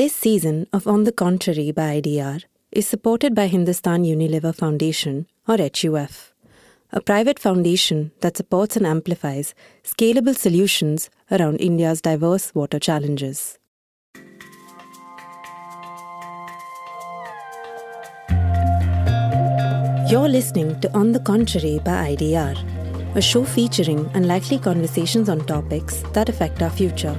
This season of On the Contrary by IDR is supported by Hindustan Unilever Foundation, or HUF, a private foundation that supports and amplifies scalable solutions around India's diverse water challenges. You're listening to On the Contrary by IDR, a show featuring unlikely conversations on topics that affect our future.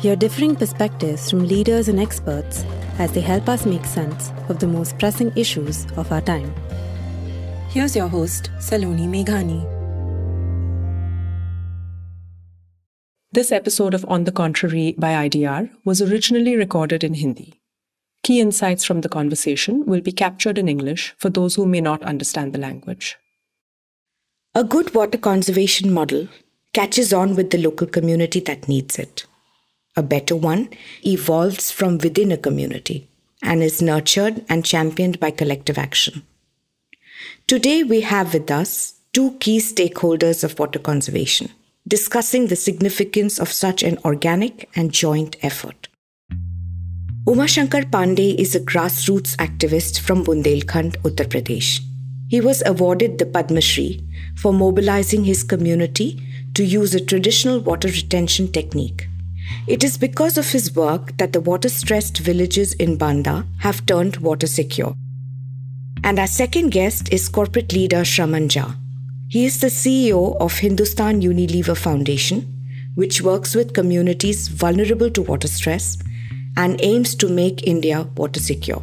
Hear differing perspectives from leaders and experts as they help us make sense of the most pressing issues of our time. Here's your host, Saloni Meghani. This episode of On the Contrary by IDR was originally recorded in Hindi. Key insights from the conversation will be captured in English for those who may not understand the language. A good water conservation model catches on with the local community that needs it a better one, evolves from within a community and is nurtured and championed by collective action. Today, we have with us two key stakeholders of water conservation discussing the significance of such an organic and joint effort. Shankar Pandey is a grassroots activist from Bundelkhand, Uttar Pradesh. He was awarded the Padma Shri for mobilizing his community to use a traditional water retention technique it is because of his work that the water stressed villages in Banda have turned water secure. And our second guest is corporate leader Shraman Jha. He is the CEO of Hindustan Unilever Foundation, which works with communities vulnerable to water stress and aims to make India water secure.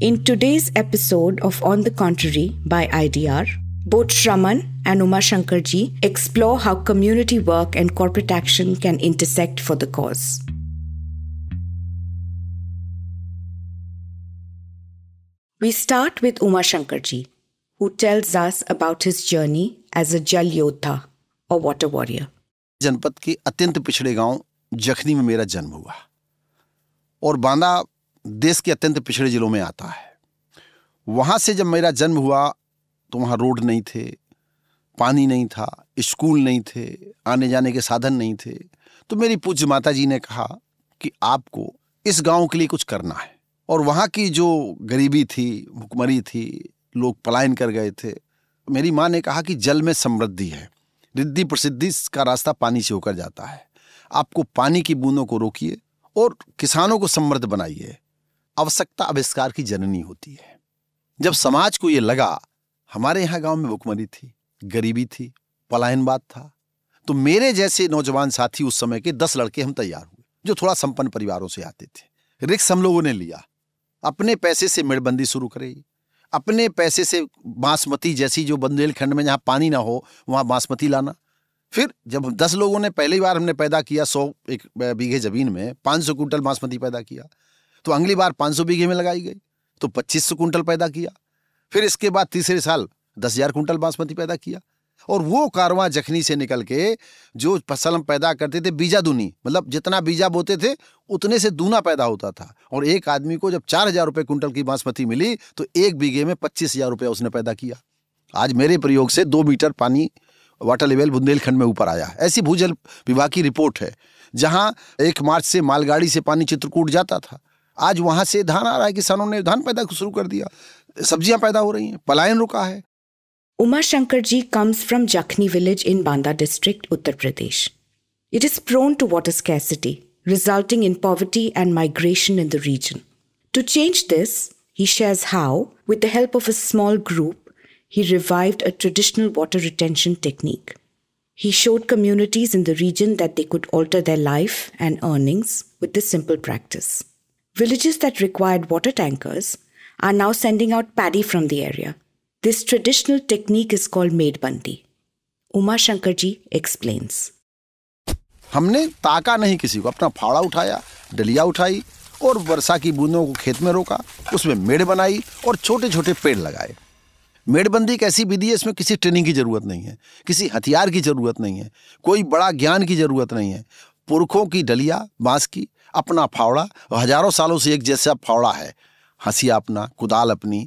In today's episode of On the Contrary by IDR, both Shraman and Uma Shankarji explore how community work and corporate action can intersect for the cause. We start with Uma Shankarji, who tells us about his journey as a Jal Yodha or water warrior. जनपद के अत्यंत पिछड़े गांव जखनी में मेरा जन्म हुआ और बांदा देश के अत्यंत पिछड़े जिलों में आता है वहाँ से जब मेरा जन्म हुआ तो वहाँ रोड नहीं थे पानी नहीं था स्कूल नहीं थे आने जाने के साधन नहीं थे तो मेरी पूज्य माता जी ने कहा कि आपको इस गांव के लिए कुछ करना है और वहाँ की जो गरीबी थी भुखमरी थी लोग पलायन कर गए थे मेरी माँ ने कहा कि जल में समृद्धि है रिद्धि प्रसिद्धि का रास्ता पानी से होकर जाता है आपको पानी की बूंदों को रोकिए और किसानों को समृद्ध बनाइए आवश्यकता आविष्कार की जननी होती है जब समाज को ये लगा हमारे यहाँ गांव में भुखमरी थी गरीबी थी पलायनवाद था तो मेरे जैसे नौजवान साथी उस समय के दस लड़के हम तैयार हुए जो थोड़ा संपन्न परिवारों से आते थे रिक्स हम लोगों ने लिया अपने पैसे से मेड़बंदी शुरू करी अपने पैसे से बासमती जैसी जो बंदेलखंड में जहाँ पानी ना हो वहाँ बासमती लाना फिर जब दस लोगों ने पहली बार हमने पैदा किया सौ एक बीघे जमीन में पाँच सौ कुंटल बासमती पैदा किया तो अगली बार पाँच सौ बीघे में लगाई गई तो पच्चीस सौ कुंटल पैदा किया फिर इसके बाद तीसरे साल दस हजार कुंटल बासमती पैदा किया और वो कारवां जखनी से निकल के जो फसल हम पैदा करते थे बीजा दूनी मतलब जितना बीजा बोते थे उतने से दूना पैदा होता था और एक आदमी को जब चार हजार रुपये कुंटल की बासमती मिली तो एक बीघे में पच्चीस हजार रुपया उसने पैदा किया आज मेरे प्रयोग से दो मीटर पानी वाटर लेवल बुंदेलखंड में ऊपर आया ऐसी भूजल विभाग की रिपोर्ट है जहाँ एक मार्च से मालगाड़ी से पानी चित्रकूट जाता था आज वहाँ से धान आ रहा है किसानों ने धान पैदा शुरू कर दिया Uma Shankarji comes from Jakhni village in Banda district, Uttar Pradesh. It is prone to water scarcity, resulting in poverty and migration in the region. To change this, he shares how, with the help of a small group, he revived a traditional water retention technique. He showed communities in the region that they could alter their life and earnings with this simple practice. Villages that required water tankers are now sending out paddy from the area. This traditional technique is called bandi. Uma Shankar ji explains. हमने ताका नहीं किसी को अपना फाड़ा उठाया डलिया उठाई और वर्षा की बूंदों को खेत में रोका उसमें मेड़ बनाई और छोटे छोटे पेड़ लगाए मेड़बंदी एक ऐसी विधि है इसमें किसी ट्रेनिंग की ज़रूरत नहीं है किसी हथियार की ज़रूरत नहीं है कोई बड़ा ज्ञान की ज़रूरत नहीं है पुरखों की डलिया बांस की अपना फावड़ा हजारों सालों से एक जैसा फावड़ा है हंसिया अपना कुदाल अपनी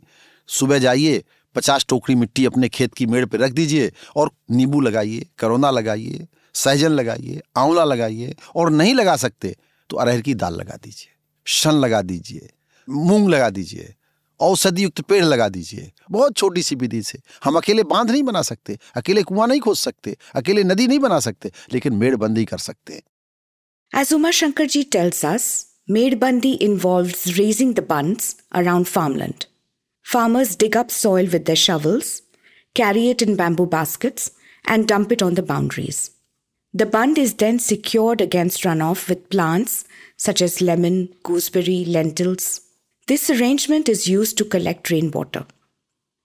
सुबह जाइए पचास टोकरी मिट्टी अपने खेत की मेड़ पे रख दीजिए और नींबू लगाइए करोना लगाइए सहजन लगाइए आंवला लगाइए और नहीं लगा सकते तो अरहर की दाल लगा दीजिए शन लगा दीजिए मूंग लगा दीजिए औषधि युक्त पेड़ लगा दीजिए बहुत छोटी सी विधि से हम अकेले बांध नहीं बना सकते अकेले कुआं नहीं खोज सकते अकेले नदी नहीं बना सकते लेकिन मेड़बंदी कर सकते As Uma Shankar ji tells us, Maidbandi involves raising the bunds around farmland. Farmers dig up soil with their shovels, carry it in bamboo baskets, and dump it on the boundaries. The bund is then secured against runoff with plants such as lemon, gooseberry, lentils. This arrangement is used to collect rainwater.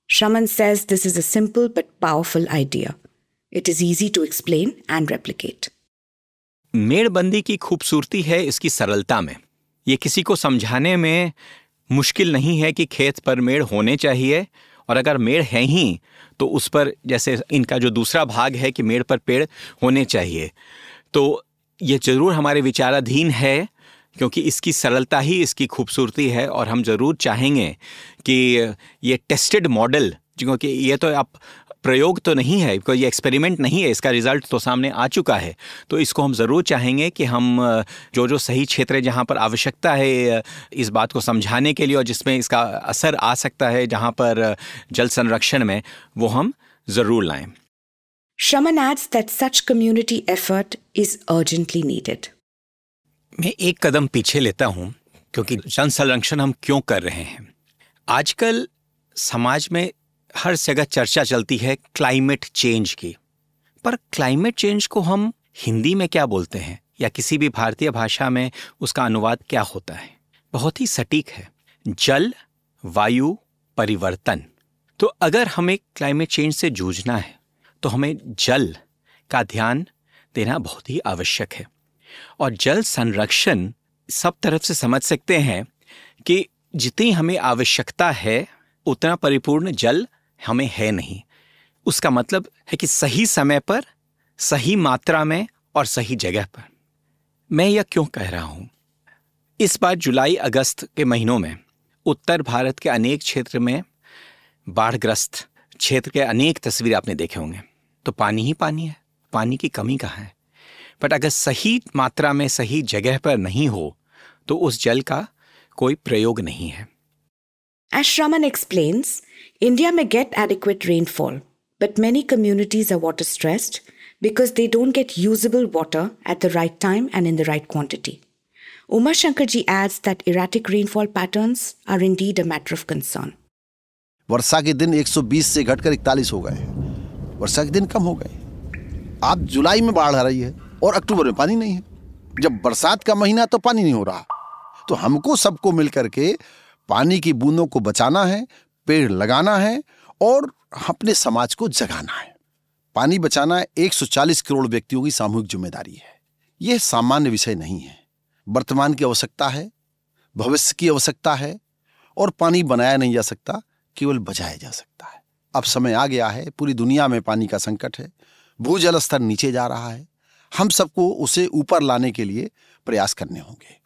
Shaman says this is a simple but powerful idea. It is easy to explain and replicate. मेड़बंदी की खूबसूरती है इसकी सरलता में ये किसी को समझाने में मुश्किल नहीं है कि खेत पर मेड़ होने चाहिए और अगर मेड़ है ही तो उस पर जैसे इनका जो दूसरा भाग है कि मेड़ पर पेड़ होने चाहिए तो ये ज़रूर हमारे विचाराधीन है क्योंकि इसकी सरलता ही इसकी खूबसूरती है और हम ज़रूर चाहेंगे कि ये टेस्टेड मॉडल क्योंकि ये तो आप प्रयोग तो नहीं है बिकॉज ये एक्सपेरिमेंट नहीं है इसका रिजल्ट तो सामने आ चुका है तो इसको हम ज़रूर चाहेंगे कि हम जो जो सही क्षेत्र है जहाँ पर आवश्यकता है इस बात को समझाने के लिए और जिसमें इसका असर आ सकता है जहाँ पर जल संरक्षण में वो हम ज़रूर लाएं Shaman adds that such community effort is urgently needed. मैं एक कदम पीछे लेता हूं क्योंकि जन संरक्षण हम क्यों कर रहे हैं आजकल समाज में हर जगह चर्चा चलती है क्लाइमेट चेंज की पर क्लाइमेट चेंज को हम हिंदी में क्या बोलते हैं या किसी भी भारतीय भाषा में उसका अनुवाद क्या होता है बहुत ही सटीक है जल वायु परिवर्तन तो अगर हमें क्लाइमेट चेंज से जूझना है तो हमें जल का ध्यान देना बहुत ही आवश्यक है और जल संरक्षण सब तरफ से समझ सकते हैं कि जितनी हमें आवश्यकता है उतना परिपूर्ण जल हमें है नहीं उसका मतलब है कि सही समय पर सही मात्रा में और सही जगह पर मैं यह क्यों कह रहा हूं इस बार जुलाई अगस्त के महीनों में उत्तर भारत के अनेक क्षेत्र में बाढ़ग्रस्त क्षेत्र के अनेक तस्वीरें आपने देखे होंगे तो पानी ही पानी है पानी की कमी कहाँ है बट अगर सही मात्रा में सही जगह पर नहीं हो तो उस जल का कोई प्रयोग नहीं है As Shraman explains, India may get adequate rainfall, but many communities are water stressed because they don't get usable water at the right time and in the right quantity. Uma Shankarji adds that erratic rainfall patterns are indeed a matter of concern. वर्षा के दिन 120 से घटकर 41 हो गए हैं वर्षा के दिन कम हो गए आप जुलाई में बाढ़ आ रही है और अक्टूबर में पानी नहीं है जब बरसात का महीना तो पानी नहीं हो रहा तो हमको सबको मिलकर के पानी की बूंदों को बचाना है पेड़ लगाना है और अपने समाज को जगाना है पानी बचाना 140 करोड़ व्यक्तियों की सामूहिक जिम्मेदारी है यह सामान्य विषय नहीं है वर्तमान की आवश्यकता है भविष्य की आवश्यकता है और पानी बनाया नहीं जा सकता केवल बचाया जा सकता है अब समय आ गया है पूरी दुनिया में पानी का संकट है भूजल स्तर नीचे जा रहा है हम सबको उसे ऊपर लाने के लिए प्रयास करने होंगे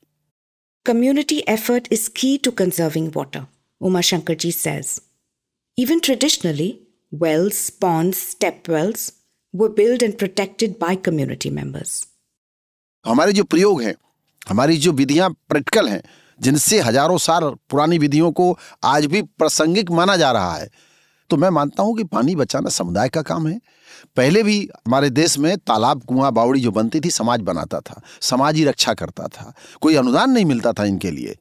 Community effort is key to conserving water, Uma Shankarji says. Even traditionally, wells, ponds, step wells were built and protected by community members. हमारे जो प्रयोग हैं हमारी जो विधियां प्रैक्टिकल हैं जिनसे हजारों साल पुरानी विधियों को आज भी प्रासंगिक माना जा रहा है तो मैं मानता हूं कि पानी बचाना समुदाय का काम है पहले भी हमारे देश में तालाब कुआं बावड़ी जो बनती थी समाज बनाता था समाज ही रक्षा करता था कोई अनुदान नहीं मिलता था इनके लिए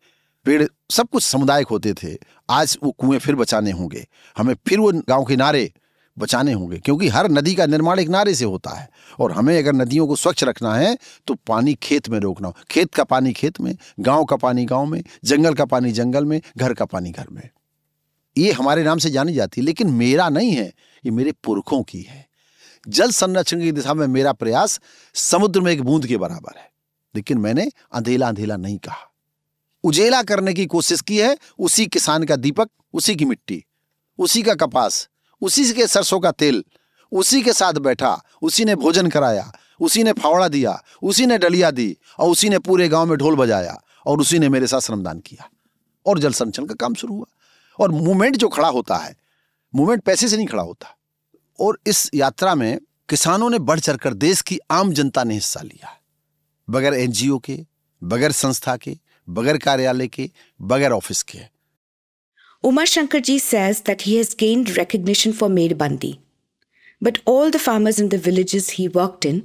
पेड़ सब कुछ समुदायिक होते थे आज वो कुएं फिर बचाने होंगे हमें फिर वो गांव के नारे बचाने होंगे क्योंकि हर नदी का निर्माण एक नारे से होता है और हमें अगर नदियों को स्वच्छ रखना है तो पानी खेत में रोकना हो खेत का पानी खेत में गांव का पानी गांव में जंगल का पानी जंगल में घर का पानी घर में ये हमारे नाम से जानी जाती है लेकिन मेरा नहीं है ये मेरे पुरखों की है जल संरक्षण की दिशा में मेरा प्रयास समुद्र में एक बूंद के बराबर है लेकिन मैंने अंधेला अंधेला नहीं कहा उजेला करने की कोशिश की है उसी किसान का दीपक उसी की मिट्टी उसी का कपास उसी के सरसों का तेल उसी के साथ बैठा उसी ने भोजन कराया उसी ने फावड़ा दिया उसी ने डलिया दी और उसी ने पूरे गांव में ढोल बजाया और उसी ने मेरे साथ श्रमदान किया और जल संरक्षण का काम शुरू हुआ और मूवमेंट जो खड़ा होता है मूवमेंट पैसे से नहीं खड़ा होता और इस यात्रा में किसानों ने बढ़ चढ़कर देश की आम जनता ने हिस्सा लिया बगैर एनजीओ के बगैर संस्था के बगैर कार्यालय के बगैर ऑफिस के Uma Shankar ji says that he has gained recognition for मेड़बंदी but all the farmers in the villages he worked in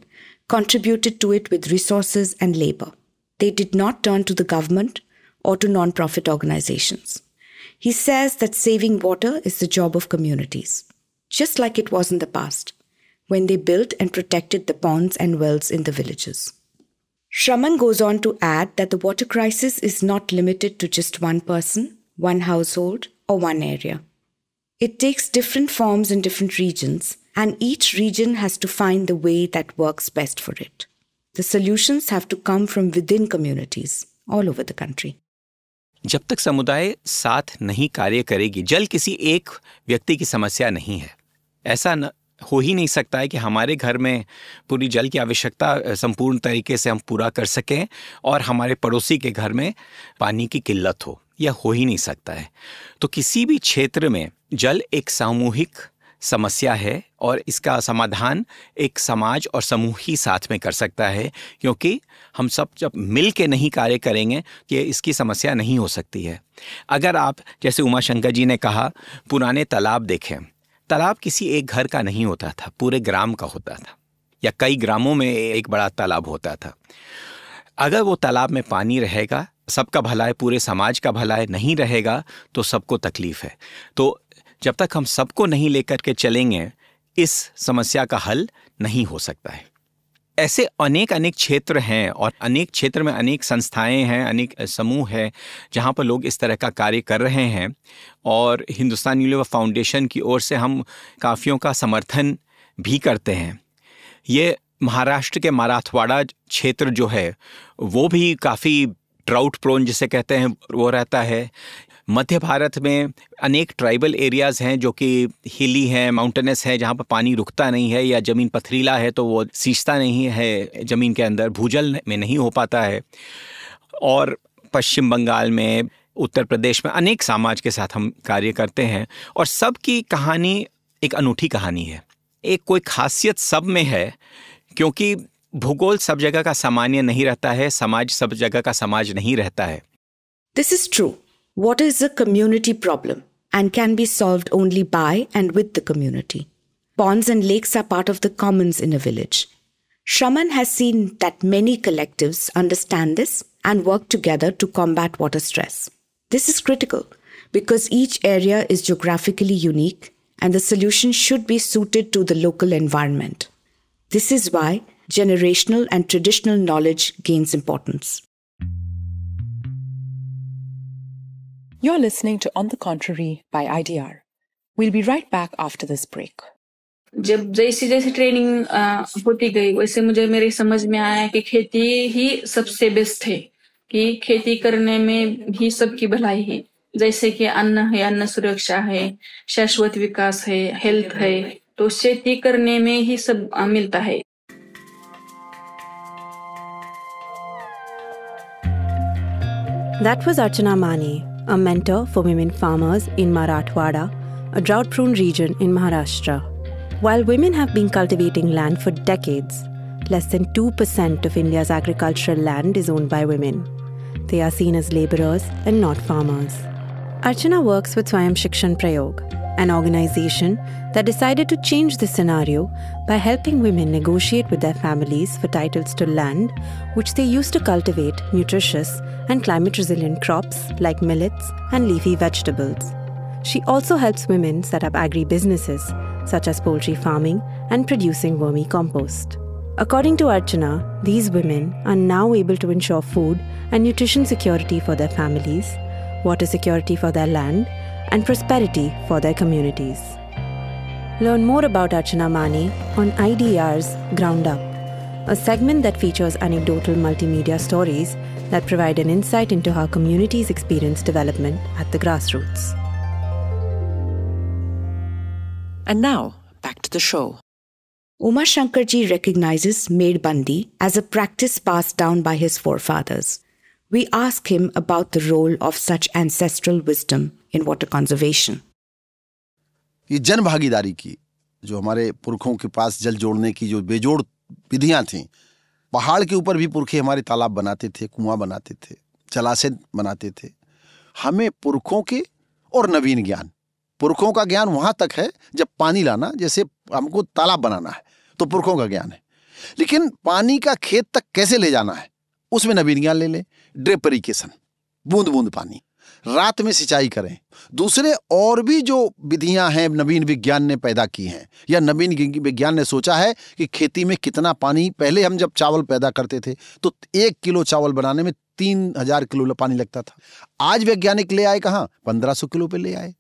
contributed to it with resources and labour they did not turn to the government or to non profit organisation he says that saving water is the job of communities just like it was in the past, when they built and protected the ponds and wells in the villages. Shraman goes on to add that the water crisis is not limited to just one person, one household, or one area. It takes different forms in different regions, and each region has to find the way that works best for it. The solutions have to come from within communities all over the country. जब तक समुदाय साथ नहीं कार्य करेगी जल किसी एक व्यक्ति की समस्या नहीं है ऐसा न, हो ही नहीं सकता है कि हमारे घर में पूरी जल की आवश्यकता संपूर्ण तरीके से हम पूरा कर सकें और हमारे पड़ोसी के घर में पानी की किल्लत हो यह हो ही नहीं सकता है तो किसी भी क्षेत्र में जल एक सामूहिक समस्या है और इसका समाधान एक समाज और समूह ही साथ में कर सकता है क्योंकि हम सब जब मिल के नहीं कार्य करेंगे कि तो इसकी समस्या नहीं हो सकती है अगर आप जैसे उमा शंकर जी ने कहा पुराने तालाब देखें तालाब किसी एक घर का नहीं होता था पूरे ग्राम का होता था या कई ग्रामों में एक बड़ा तालाब होता था अगर वो तालाब में पानी रहेगा सबका भला है पूरे समाज का भला है नहीं रहेगा तो सबको तकलीफ है तो जब तक हम सबको नहीं लेकर के चलेंगे इस समस्या का हल नहीं हो सकता है ऐसे अनेक अनेक क्षेत्र हैं और अनेक क्षेत्र में अनेक संस्थाएं हैं अनेक समूह हैं जहां पर लोग इस तरह का कार्य कर रहे हैं और हिंदुस्तान यूनिवर फाउंडेशन की ओर से हम काफ़ियों का समर्थन भी करते हैं ये महाराष्ट्र के मराठवाड़ा क्षेत्र जो है वो भी काफ़ी ड्राउट प्रोन जिसे कहते हैं वो रहता है मध्य भारत में अनेक ट्राइबल एरियाज़ हैं जो कि हिली हैं माउंटेनस हैं जहाँ पर पानी रुकता नहीं है या ज़मीन पथरीला है तो वो सींचता नहीं है ज़मीन के अंदर भूजल में नहीं हो पाता है और पश्चिम बंगाल में उत्तर प्रदेश में अनेक समाज के साथ हम कार्य करते हैं और सब की कहानी एक अनूठी कहानी है एक कोई खासियत सब में है क्योंकि भूगोल सब जगह का सामान्य नहीं रहता है समाज सब जगह का समाज नहीं रहता है this is true what is a community problem and can be solved only by and with the community. Ponds and lakes are part of the commons in a village. Shaman has seen that many collectives understand this and work together to combat water stress. This is critical because each area is geographically unique and the solution should be suited to the local environment. This is why generational and traditional knowledge gains importance. You're listening to On the Contrary by IDR. We'll be right back after this break. जब जैसे जैसे training होती गई वैसे मुझे मेरे समझ में आया कि खेती ही सबसे बेस्ट है कि खेती करने में भी सबकी भलाई है जैसे कि अन्न है अन्न सुरक्षा है शाश्वत विकास है हेल्थ है तो खेती करने में ही सब मिलता है That was Archana Mani a mentor for women farmers in Marathwada, a drought prone region in Maharashtra. While women have been cultivating land for decades, less than 2% of India's agricultural land is owned by women. They are seen as labourers and not farmers. Archana works with Swayam Shikshan Prayog, an organization that decided to change the scenario by helping women negotiate with their families for titles to land, which they use to cultivate nutritious and climate resilient crops like millets and leafy vegetables. She also helps women set up agri businesses, such as poultry farming and producing vermicompost. According to Archana, these women are now able to ensure food and nutrition security for their families, water security for their land, and prosperity for their communities. Learn more about Archanamani on IDR's Ground Up, a segment that features anecdotal multimedia stories that provide an insight into how communities experience development at the grassroots. And now, back to the show. Uma Shankarji recognizes bandi as a practice passed down by his forefathers. We ask him about the role of such ancestral wisdom in water conservation. ये जन भागीदारी की जो हमारे पुरखों के पास जल जोड़ने की जो बेजोड़ विधियां थी पहाड़ के ऊपर भी पुरखे हमारे तालाब बनाते थे कुआं बनाते थे जलाशय बनाते थे हमें पुरखों के और नवीन ज्ञान पुरखों का ज्ञान वहां तक है जब पानी लाना जैसे हमको तालाब बनाना है तो पुरखों का ज्ञान है लेकिन पानी का खेत तक कैसे ले जाना है उसमें नवीन ज्ञान ले लें ड्रेपरिकेशन बूंद बूंद पानी रात में सिंचाई करें दूसरे और भी जो विधियां हैं नवीन विज्ञान ने पैदा की हैं या नवीन विज्ञान ने सोचा है कि खेती में कितना पानी पहले हम जब चावल पैदा करते थे तो एक किलो चावल बनाने में तीन हजार किलो पानी लगता था आज वैज्ञानिक ले आए कहाँ पंद्रह सौ किलो पे ले आए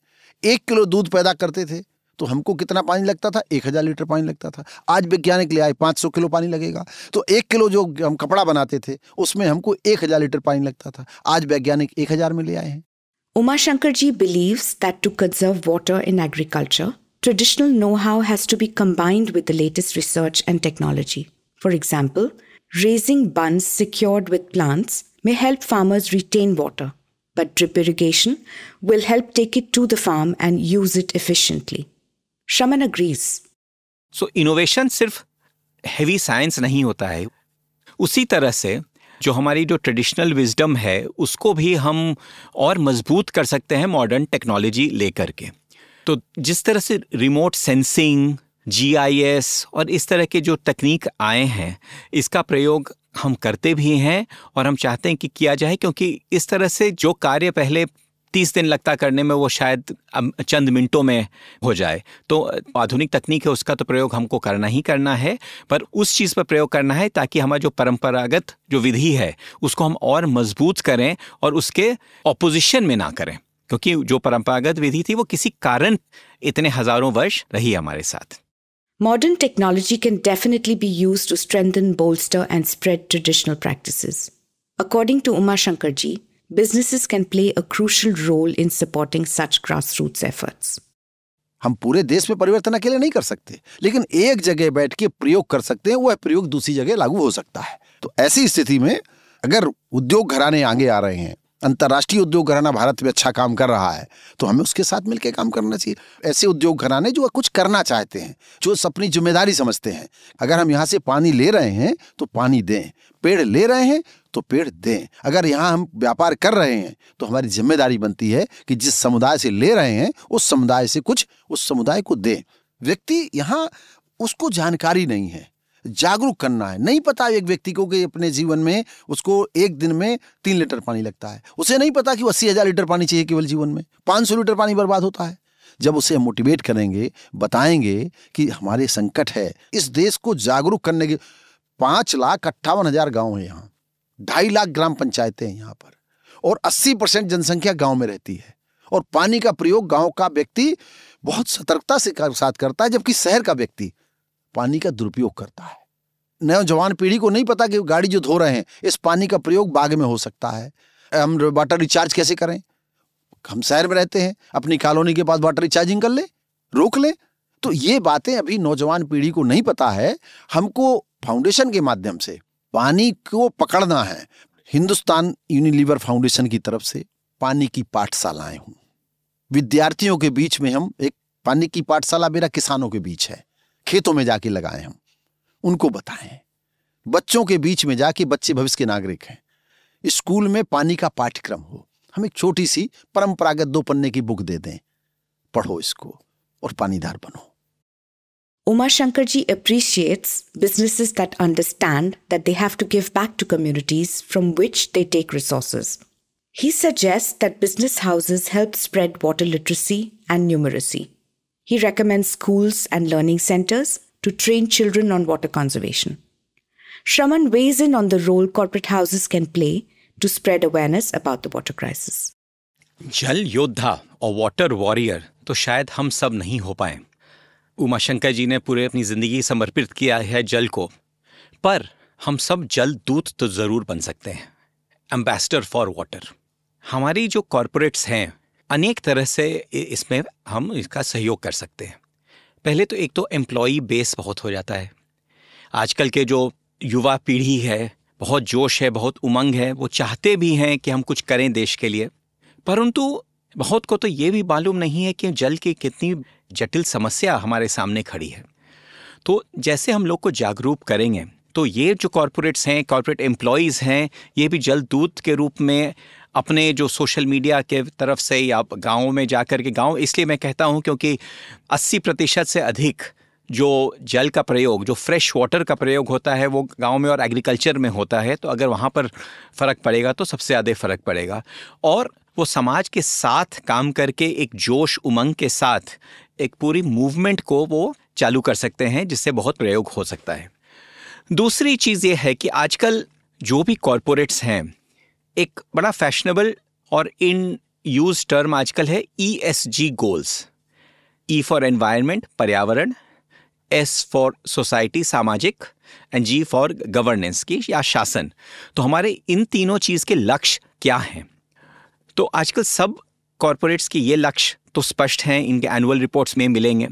एक किलो दूध पैदा करते थे तो हमको कितना पानी लगता था एक हज़ार लीटर पानी लगता था आज वैज्ञानिक ले आए पाँच सौ किलो पानी लगेगा तो एक किलो जो हम कपड़ा बनाते थे उसमें हमको एक हज़ार लीटर पानी लगता था आज वैज्ञानिक एक हज़ार में ले आए हैं Shankarji believes that to conserve water in agriculture, traditional know how has to be combined with the latest research and technology. For example, raising buns secured with plants may help farmers retain water, but drip irrigation will help take it to the farm and use it efficiently. Shaman agrees. So, innovation सिर्फ heavy science नहीं होता है उसी तरह से जो हमारी जो ट्रेडिशनल विजडम है उसको भी हम और मजबूत कर सकते हैं मॉडर्न टेक्नोलॉजी लेकर के तो जिस तरह से रिमोट सेंसिंग जीआईएस और इस तरह के जो तकनीक आए हैं इसका प्रयोग हम करते भी हैं और हम चाहते हैं कि किया जाए क्योंकि इस तरह से जो कार्य पहले तीस दिन लगता करने में वो शायद चंद मिनटों में हो जाए तो आधुनिक तकनीक है उसका तो प्रयोग हमको करना ही करना है पर उस चीज़ पर प्रयोग करना है ताकि हमारा जो परंपरागत जो विधि है उसको हम और मजबूत करें और उसके ऑपोजिशन में ना करें क्योंकि जो परंपरागत विधि थी वो किसी कारण इतने हजारों वर्ष रही हमारे साथ modern technology can definitely be use to strengthen bolster, and spread traditional practice According to Uma ji businesses can play a crucial role in supporting such grassroots efforts. हम पूरे देश में परिवर्तन अकेले नहीं कर सकते लेकिन एक जगह बैठ के प्रयोग कर सकते हैं वह प्रयोग दूसरी जगह लागू हो सकता है तो ऐसी स्थिति में अगर उद्योग घराने आगे आ रहे हैं अंतर्राष्ट्रीय उद्योग घराना भारत में अच्छा काम कर रहा है तो हमें उसके साथ मिलकर काम करना चाहिए ऐसे उद्योग घराने जो कुछ करना चाहते हैं जो अपनी जिम्मेदारी समझते हैं अगर हम यहाँ से पानी ले रहे हैं तो पानी दें पेड़ ले रहे हैं तो पेड़ दें अगर यहाँ हम व्यापार कर रहे हैं तो हमारी जिम्मेदारी बनती है कि जिस समुदाय से ले रहे हैं उस समुदाय से कुछ उस समुदाय को दें व्यक्ति यहाँ उसको जानकारी नहीं है जागरूक करना है नहीं पता एक व्यक्ति को कि अपने जीवन में उसको एक दिन में तीन लीटर पानी लगता है उसे नहीं पता कि अस्सी हज़ार लीटर पानी चाहिए केवल जीवन में पाँच सौ लीटर पानी बर्बाद होता है जब उसे मोटिवेट करेंगे बताएंगे कि हमारे संकट है इस देश को जागरूक करने के पांच लाख अट्ठावन हज़ार गाँव है यहाँ ढाई लाख ग्राम पंचायतें हैं यहाँ पर और 80 परसेंट जनसंख्या गांव में रहती है और पानी का प्रयोग गांव का व्यक्ति बहुत सतर्कता से साथ करता है जबकि शहर का व्यक्ति पानी का दुरुपयोग करता है नौजवान पीढ़ी को नहीं पता कि गाड़ी जो धो रहे हैं इस पानी का प्रयोग बाग में हो सकता है हम वाटर रिचार्ज कैसे करें हम शहर में रहते हैं अपनी कॉलोनी के पास वाटर रिचार्जिंग कर ले रोक ले तो ये बातें अभी नौजवान पीढ़ी को नहीं पता है हमको फाउंडेशन के माध्यम से पानी को पकड़ना है हिंदुस्तान यूनिलीवर फाउंडेशन की तरफ से पानी की पाठशालाएं हूँ विद्यार्थियों के बीच में हम एक पानी की पाठशाला मेरा किसानों के बीच है खेतों में जाके लगाए हम उनको बताएं बच्चों के बीच में जाके बच्चे भविष्य के नागरिक हैं स्कूल में पानी का पाठ्यक्रम हो हम एक छोटी सी परंपरागत दो पन्ने की बुक दे दें पढ़ो इसको और पानीदार बनो Uma Shankarji appreciates businesses that understand that they have to give back to communities from which they take resources. He suggests that business houses help spread water literacy and numeracy. He recommends schools and learning centers to train children on water conservation. Shraman weighs in on the role corporate houses can play to spread awareness about the water crisis. Jal Yodha or water warrior, to shayad हम sab nahi ho पाए उमाशंकर जी ने पूरे अपनी ज़िंदगी समर्पित किया है जल को पर हम सब जल दूत तो ज़रूर बन सकते हैं एम्बेसडर फॉर वाटर हमारी जो कॉरपोरेट्स हैं अनेक तरह से इसमें हम इसका सहयोग कर सकते हैं पहले तो एक तो एम्प्लॉई बेस बहुत हो जाता है आजकल के जो युवा पीढ़ी है बहुत जोश है बहुत उमंग है वो चाहते भी हैं कि हम कुछ करें देश के लिए परंतु बहुत को तो ये भी मालूम नहीं है कि जल की कितनी जटिल समस्या हमारे सामने खड़ी है तो जैसे हम लोग को जागरूक करेंगे तो ये जो कॉरपोरेट्स हैं कॉरपोरेट एम्प्लॉयज़ हैं ये भी जल दूत के रूप में अपने जो सोशल मीडिया के तरफ से या गाँव में जा कर के गाँव इसलिए मैं कहता हूँ क्योंकि अस्सी प्रतिशत से अधिक जो जल का प्रयोग जो फ्रेश वाटर का प्रयोग होता है वो गांव में और एग्रीकल्चर में होता है तो अगर वहाँ पर फ़र्क पड़ेगा तो सबसे ज़्यादा फ़र्क पड़ेगा और वो समाज के साथ काम करके एक जोश उमंग के साथ एक पूरी मूवमेंट को वो चालू कर सकते हैं जिससे बहुत प्रयोग हो सकता है दूसरी चीज़ ये है कि आजकल जो भी कॉरपोरेट्स हैं एक बड़ा फैशनेबल और इन यूज टर्म आजकल है E S G goals E for environment पर्यावरण एस फॉर सोसाइटी सामाजिक एंड जी फॉर गवर्नेंस की या शासन तो हमारे इन तीनों चीज़ के लक्ष्य क्या हैं तो आजकल सब कॉरपोरेट्स के ये लक्ष्य तो स्पष्ट हैं इनके एनुअल रिपोर्ट्स में मिलेंगे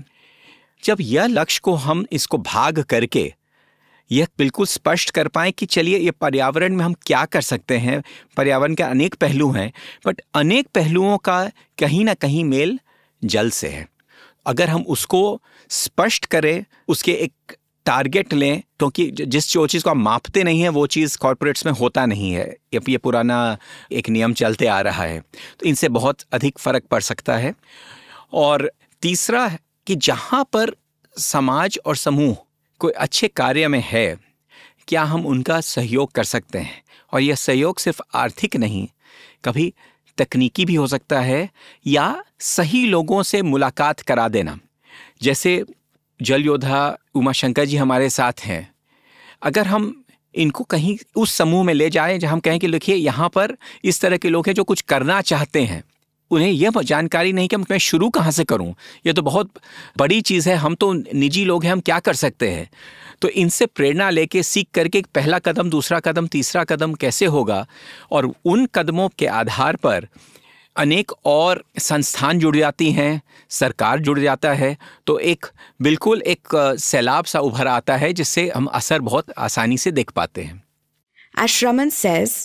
जब यह लक्ष्य को हम इसको भाग करके यह बिल्कुल स्पष्ट कर पाएँ कि चलिए ये पर्यावरण में हम क्या कर सकते हैं पर्यावरण के अनेक पहलू हैं बट अनेक पहलुओं का कहीं ना कहीं मेल जल से है अगर हम उसको स्पष्ट करें उसके एक टारगेट लें क्योंकि तो जिस जो चीज़ को आप मापते नहीं है वो चीज़ कॉरपोरेट्स में होता नहीं है ये ये पुराना एक नियम चलते आ रहा है तो इनसे बहुत अधिक फर्क पड़ सकता है और तीसरा कि जहाँ पर समाज और समूह कोई अच्छे कार्य में है क्या हम उनका सहयोग कर सकते हैं और यह सहयोग सिर्फ आर्थिक नहीं कभी तकनीकी भी हो सकता है या सही लोगों से मुलाकात करा देना जैसे जल योद्धा उमाशंकर जी हमारे साथ हैं अगर हम इनको कहीं उस समूह में ले जाएं जहाँ हम कहें कि लिखिए यहाँ पर इस तरह के लोग हैं जो कुछ करना चाहते हैं उन्हें यह जानकारी नहीं कि मैं शुरू कहाँ से करूँ यह तो बहुत बड़ी चीज़ है हम तो निजी लोग हैं हम क्या कर सकते हैं तो इनसे प्रेरणा लेके सीख करके पहला कदम दूसरा कदम तीसरा कदम कैसे होगा और उन कदमों के आधार पर अनेक और संस्थान जुड़ जाती हैं सरकार जुड़ जाता है तो एक बिल्कुल एक सैलाब सा उभर आता है जिससे हम असर बहुत आसानी से देख पाते हैं आश्रमन says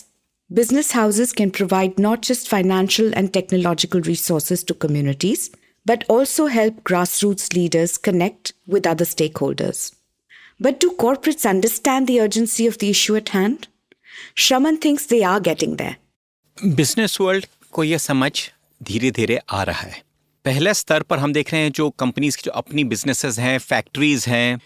business houses can provide not just financial and technological resources to communities but also help grass root leaders connect with other stakeholders but do corporates understand the of the issue at hand श्रमन things they are getting the business world को यह समझ धीरे धीरे आ रहा है पहले स्तर पर हम देख रहे हैं जो कंपनीज की जो अपनी बिजनेसेस हैं फैक्ट्रीज हैं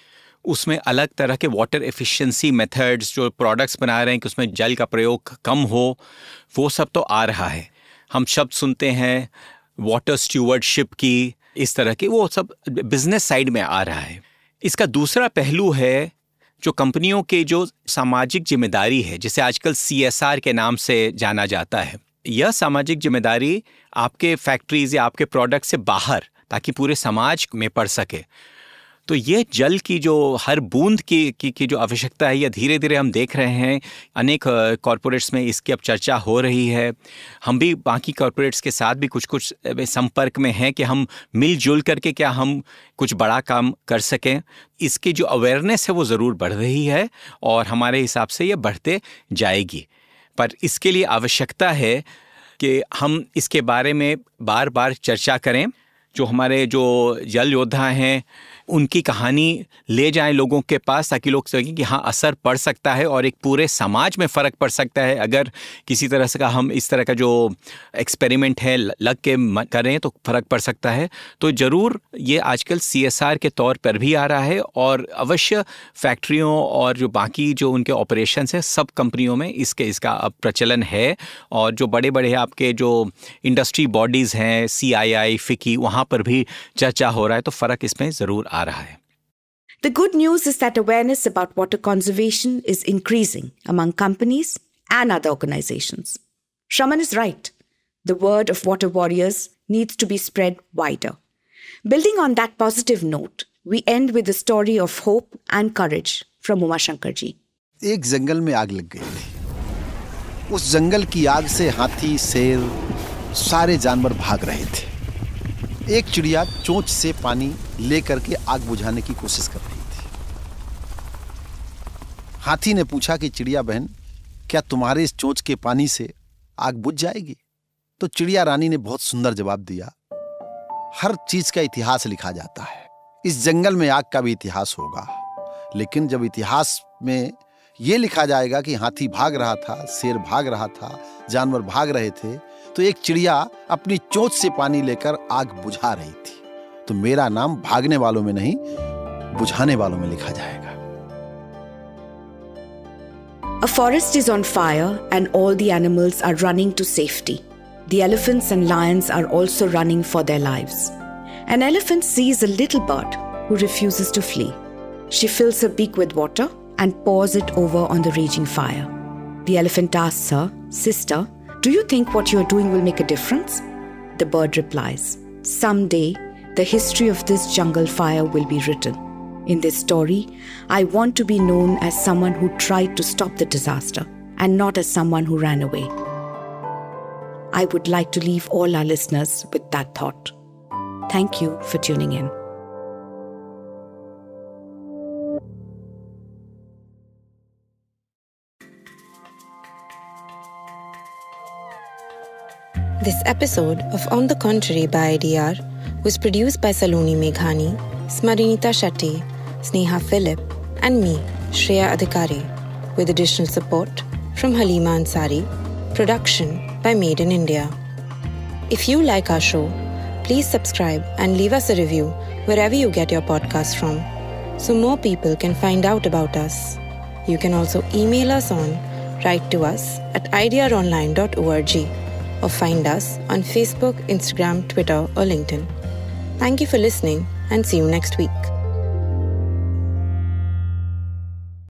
उसमें अलग तरह के वाटर एफिशिएंसी मेथड्स जो प्रोडक्ट्स बना रहे हैं कि उसमें जल का प्रयोग कम हो वो सब तो आ रहा है हम शब्द सुनते हैं वाटर स्टूवर्डशिप की इस तरह की वो सब बिजनेस साइड में आ रहा है इसका दूसरा पहलू है जो कंपनियों के जो सामाजिक जिम्मेदारी है जिसे आजकल सी के नाम से जाना जाता है यह सामाजिक जिम्मेदारी आपके फैक्ट्रीज या आपके प्रोडक्ट से बाहर ताकि पूरे समाज में पड़ सके तो ये जल की जो हर बूंद की की, की जो आवश्यकता है यह धीरे धीरे हम देख रहे हैं अनेक कॉरपोरेट्स में इसकी अब चर्चा हो रही है हम भी बाकी कॉरपोरेट्स के साथ भी कुछ कुछ संपर्क में हैं कि हम मिलजुल करके क्या हम कुछ बड़ा काम कर सकें इसकी जो अवेयरनेस है वो ज़रूर बढ़ रही है और हमारे हिसाब से ये बढ़ते जाएगी पर इसके लिए आवश्यकता है कि हम इसके बारे में बार बार चर्चा करें जो हमारे जो जल योद्धा हैं उनकी कहानी ले जाएं लोगों के पास ताकि लोग सकें कि हाँ असर पड़ सकता है और एक पूरे समाज में फ़र्क पड़ सकता है अगर किसी तरह से का हम इस तरह का जो एक्सपेरिमेंट है लग के करें तो फ़र्क पड़ सकता है तो ज़रूर ये आजकल सी के तौर पर भी आ रहा है और अवश्य फैक्ट्रियों और जो बाकी जो उनके ऑपरेशन हैं सब कंपनियों में इसके इसका अब प्रचलन है और जो बड़े बड़े आपके जो इंडस्ट्री बॉडीज़ हैं सी आई फिकी वहाँ पर भी चर्चा हो रहा है तो फ़र्क इसमें ज़रूर आ The good news is that awareness about water conservation is increasing among companies and other organizations. Shaman is right. The word of water warriors needs to be spread wider. Building on that positive note, we end with a story of hope and courage from Uma Shankarji. एक जंगल में आग लग गई थी उस जंगल की आग से हाथी शेर सारे जानवर भाग रहे थे एक चिड़िया चोंच से पानी लेकर के आग बुझाने की कोशिश कर रही थी हाथी ने पूछा कि चिड़िया बहन क्या तुम्हारे इस चोंच के पानी से आग बुझ जाएगी तो चिड़िया रानी ने बहुत सुंदर जवाब दिया हर चीज का इतिहास लिखा जाता है इस जंगल में आग का भी इतिहास होगा लेकिन जब इतिहास में यह लिखा जाएगा कि हाथी भाग रहा था शेर भाग रहा था जानवर भाग रहे थे तो एक चिड़िया अपनी चोंच से पानी लेकर आग बुझा रही थी तो मेरा नाम भागने वालों में नहीं बुझाने वालों में लिखा जाएगा A forest is on fire and all the animals are running to safety. The elephants and lions are also running for their lives. An elephant sees a little bird who refuses to flee. She fills her beak with water and pours it over on the raging fire. The elephant asks her, Sister, Do you think what you're doing will make a difference? The bird replies, Someday, the history of this jungle fire will be written. In this story, I want to be known as someone who tried to stop the disaster and not as someone who ran away. I would like to leave all our listeners with that thought. Thank you for tuning in. This episode of On the Contrary by IDR was produced by Saloni Meghani, Smarinita Shetty, Sneha Philip, and me, Shreya Adhikari, with additional support from Halima Ansari, production by Made in India. If you like our show, please subscribe and leave us a review wherever you get your podcast from so more people can find out about us. You can also email us on write to us at idronline.org or find us on Facebook, Instagram, Twitter, or LinkedIn. Thank you for listening and see you next week.